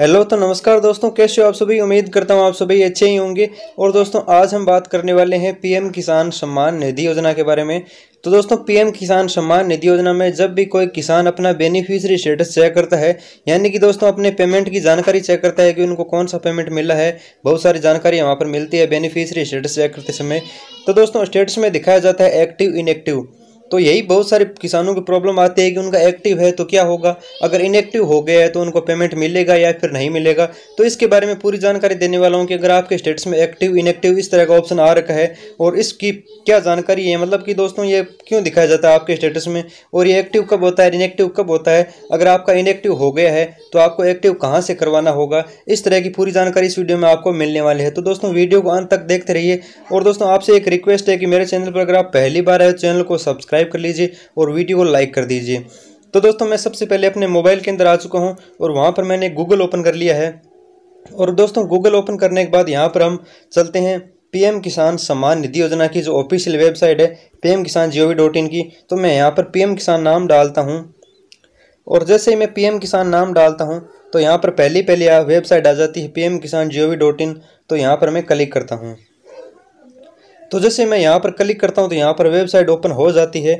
hello तो नमस्कार दोस्तों कैसे हो आप सभी उम्मीद करता हूँ आप सभी अच्छे ही होंगे और दोस्तों आज हम बात करने वाले हैं पीएम किसान सम्मान निधि योजना के बारे में तो दोस्तों पीएम किसान सम्मान निधि योजना में जब भी कोई किसान अपना बेनिफिशियरी स्टेटस चेक करता है यानी कि दोस्तों अपने पेमेंट की जानकारी चेक करता है कि उनको कौन सा पेमेंट मिला है बहुत सारी जानकारी वहाँ पर मिलती है बेनिफिशियरी स्टेटस चेक करते समय तो दोस्तों स्टेटस में दिखाया जाता है एक्टिव इनएक्टिव तो यही बहुत सारे किसानों की प्रॉब्लम आती है कि उनका एक्टिव है तो क्या होगा अगर इनएक्टिव हो गया है तो उनको पेमेंट मिलेगा या फिर नहीं मिलेगा तो इसके बारे में पूरी जानकारी देने वाला हूँ कि अगर आपके स्टेटस में एक्टिव इनएक्टिव इस तरह का ऑप्शन आ रखा है और इसकी क्या जानकारी है मतलब कि दोस्तों ये क्यों दिखाया जाता है आपके स्टेटस में और ये एक्टिव कब होता है इनएक्टिव कब होता है अगर आपका इनएक्टिव हो गया है तो आपको एक्टिव कहाँ से करवाना होगा इस तरह की पूरी जानकारी इस वीडियो में आपको मिलने वाली है तो दोस्तों वीडियो को अंत तक देखते रहिए और दोस्तों आपसे एक रिक्वेस्ट है कि मेरे चैनल पर अगर आप पहली बार आए चैनल को सब्सक्राइब सब्सक्राइब कर लीजिए और वीडियो को लाइक कर दीजिए तो दोस्तों मैं सबसे पहले अपने मोबाइल के अंदर आ चुका हूँ और वहाँ पर मैंने गूगल ओपन कर लिया है और दोस्तों गूगल ओपन करने के बाद यहाँ पर हम चलते हैं पीएम किसान सम्मान निधि योजना की जो ऑफिशियल वेबसाइट है पीएम किसान जी डॉट इन की तो मैं यहाँ पर पीएम किसान नाम डालता हूँ और जैसे ही मैं पीएम किसान नाम डालता हूँ तो यहाँ पर पहली पहली वेबसाइट आ जाती है पीएम किसान जी डॉट इन तो यहाँ पर मैं क्लिक करता हूँ तो जैसे मैं यहाँ पर क्लिक करता हूँ तो यहाँ पर वेबसाइट ओपन हो जाती है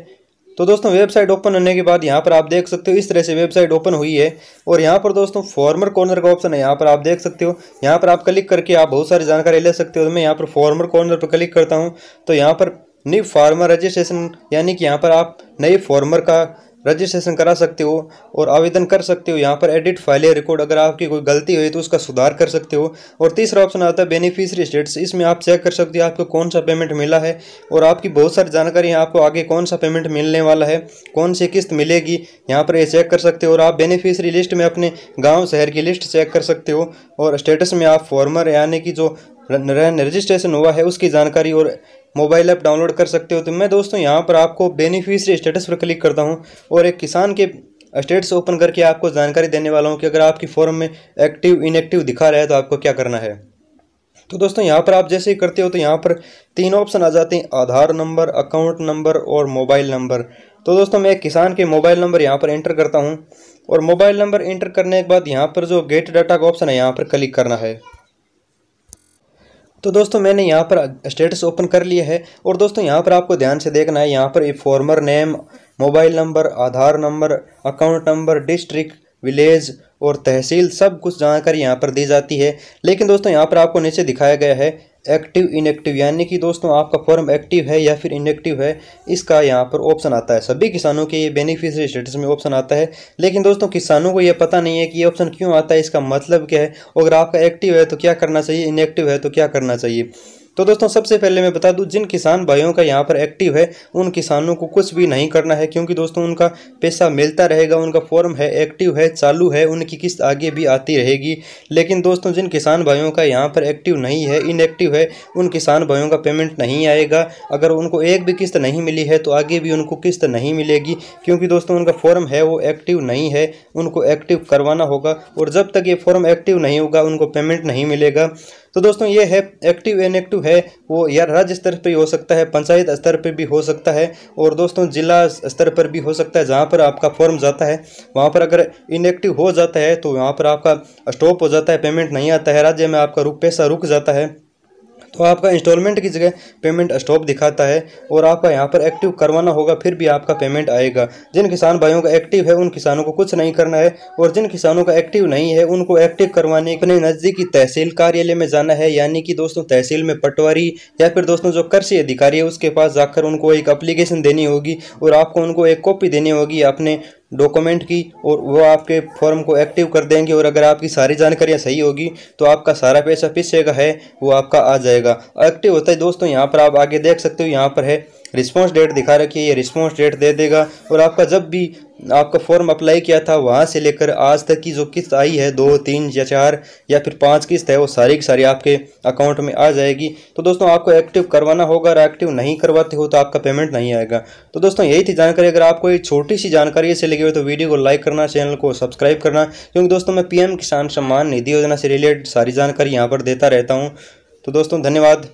तो दोस्तों वेबसाइट ओपन होने के बाद यहाँ पर आप देख सकते हो इस तरह से वेबसाइट ओपन हुई है और यहाँ पर दोस्तों फॉर्मर कॉर्नर का ऑप्शन है यहाँ पर आप देख सकते हो यहाँ पर आप क्लिक करके आप बहुत सारी जानकारी ले सकते हो तो मैं यहाँ पर फॉर्मर कॉर्नर पर क्लिक करता हूँ तो यहाँ पर न्यू फार्मर रजिस्ट्रेशन यानी कि यहाँ पर आप नए फॉर्मर का रजिस्ट्रेशन करा सकते हो और आवेदन कर सकते हो यहाँ पर एडिट फाइल या रिकॉर्ड अगर आपकी कोई गलती हुई तो उसका सुधार कर सकते हो और तीसरा ऑप्शन आता है बेनिफिशियरी स्टेटस इसमें आप चेक कर सकते हो आपको कौन सा पेमेंट मिला है और आपकी बहुत सारी जानकारी आपको आगे कौन सा पेमेंट मिलने वाला है कौन सी किस्त मिलेगी यहाँ पर ये चेक कर सकते हो और आप बेनिफिशरी लिस्ट में अपने गाँव शहर की लिस्ट चेक कर सकते हो और स्टेटस में आप फॉर्मर यानी कि जो रजिस्ट्रेशन हुआ है उसकी जानकारी और मोबाइल ऐप डाउनलोड कर सकते हो तो मैं दोस्तों यहाँ पर आपको बेनिफिशरी स्टेटस पर क्लिक करता हूँ और एक किसान के स्टेटस ओपन करके आपको जानकारी देने वाला हूँ कि अगर आपकी फॉर्म में एक्टिव इनएक्टिव दिखा रहा है तो आपको क्या करना है तो दोस्तों यहाँ पर आप जैसे ही करते हो तो यहाँ पर तीन ऑप्शन आ जाते हैं आधार नंबर अकाउंट नंबर और मोबाइल नंबर तो दोस्तों मैं एक किसान के मोबाइल नंबर यहाँ पर एंटर करता हूँ और मोबाइल नंबर एंटर करने के बाद यहाँ पर जो गेट डाटा का ऑप्शन है यहाँ पर क्लिक करना है तो दोस्तों मैंने यहाँ पर स्टेटस ओपन कर लिया है और दोस्तों यहाँ पर आपको ध्यान से देखना है यहाँ पर farmer name mobile number Aadhaar number account number district village और तहसील सब कुछ जानकारी यहाँ पर दी जाती है लेकिन दोस्तों यहाँ पर आपको नीचे दिखाया गया है एक्टिव इनएक्टिव यानी कि दोस्तों आपका फॉर्म एक्टिव है या फिर इनएक्टिव है इसका यहाँ पर ऑप्शन आता है सभी किसानों के ये बेनिफिशियरी स्टेटस में ऑप्शन आता है लेकिन दोस्तों किसानों को ये पता नहीं है कि ये ऑप्शन क्यों आता है इसका मतलब क्या है अगर आपका एक्टिव है तो क्या करना चाहिए इनएक्टिव है तो क्या करना चाहिए तो दोस्तों सबसे पहले मैं बता दूं जिन किसान भाइयों का यहाँ पर एक्टिव है उन किसानों को कुछ भी नहीं करना है क्योंकि दोस्तों उनका पैसा मिलता रहेगा उनका फॉर्म है एक्टिव है चालू है उनकी किस्त आगे भी आती रहेगी लेकिन दोस्तों जिन किसान भाइयों का यहाँ पर एक्टिव नहीं है इनएक्टिव है उन किसान भाइयों का पेमेंट नहीं आएगा अगर उनको एक भी किस्त नहीं मिली है तो आगे भी उनको किस्त नहीं मिलेगी क्योंकि दोस्तों उनका फॉर्म है वो एक्टिव नहीं है उनको एक्टिव करवाना होगा और जब तक ये फॉर्म एक्टिव नहीं होगा उनको पेमेंट नहीं मिलेगा तो दोस्तों ये है एक्टिव इनएक्टिव है वो या राज्य स्तर पर हो सकता है पंचायत स्तर पर भी हो सकता है और दोस्तों जिला स्तर पर भी हो सकता है जहाँ पर आपका फॉर्म जाता है वहाँ पर अगर इनएक्टिव हो जाता है तो वहाँ पर आपका स्टॉप हो जाता है पेमेंट नहीं आता है राज्य में आपका रुक पैसा रुक जाता है तो आपका इंस्टॉलमेंट की जगह पेमेंट स्टॉप दिखाता है और आपका यहाँ पर एक्टिव करवाना होगा फिर भी आपका पेमेंट आएगा जिन किसान भाइयों का एक्टिव है उन किसानों को कुछ नहीं करना है और जिन किसानों का एक्टिव नहीं है उनको एक्टिव करवाने के लिए नज़दीकी तहसील कार्यालय में जाना है यानी कि दोस्तों तहसील में पटवारी या फिर दोस्तों जो कृषि अधिकारी है उसके पास जाकर उनको एक अप्लीकेशन देनी होगी और आपको उनको एक कॉपी देनी होगी अपने डॉक्यूमेंट की और वो आपके फॉर्म को एक्टिव कर देंगे और अगर आपकी सारी जानकारियाँ सही होगी तो आपका सारा पैसा पीछे का है वो आपका आ जाएगा एक्टिव होता है दोस्तों यहाँ पर आप आगे देख सकते हो यहाँ पर है रिस्पॉन्स डेट दिखा रखी है ये रिस्पॉन्स डेट दे देगा और आपका जब भी आपका फॉर्म अप्लाई किया था वहाँ से लेकर आज तक की जो किस्त आई है दो तीन या चार या फिर पांच किस्त है वो सारी की सारी आपके अकाउंट में आ जाएगी तो दोस्तों आपको एक्टिव करवाना होगा और एक्टिव नहीं करवाते हो तो आपका पेमेंट नहीं आएगा तो दोस्तों यही थी जानकारी अगर आपको ये छोटी सी जानकारी इससे लगी हो तो वीडियो को लाइक करना चैनल को सब्सक्राइब करना क्योंकि दोस्तों मैं पी किसान सम्मान निधि योजना से रिलेटेड सारी जानकारी यहाँ पर देता रहता हूँ तो दोस्तों धन्यवाद